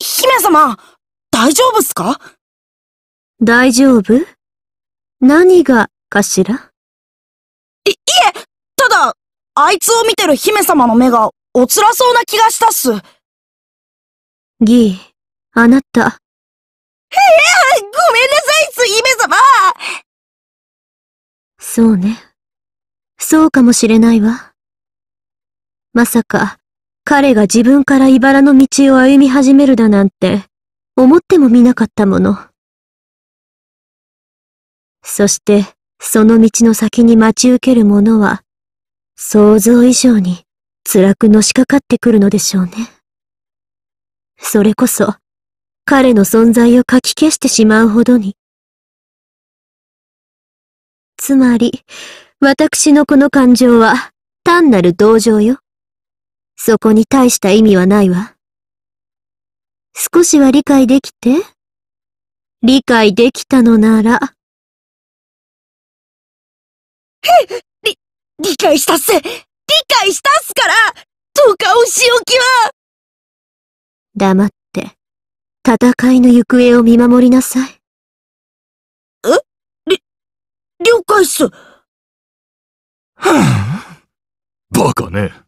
姫様、大丈夫っすか大丈夫何がかしらい、いえ、ただ、あいつを見てる姫様の目がお辛そうな気がしたっす。ギー、あなた。ええ、ごめんなさいっす、姫様そうね。そうかもしれないわ。まさか、彼が自分から茨の道を歩み始めるだなんて、思ってもみなかったもの。そして、その道の先に待ち受けるものは、想像以上に辛くのしかかってくるのでしょうね。それこそ、彼の存在をかき消してしまうほどに。つまり、私のこの感情は、単なる同情よ。そこに大した意味はないわ。少しは理解できて理解できたのなら。り、理解したっす理解したっすからどうかお仕置きは黙って、戦いの行方を見守りなさい。えり、了解っす。はぁ、バカね。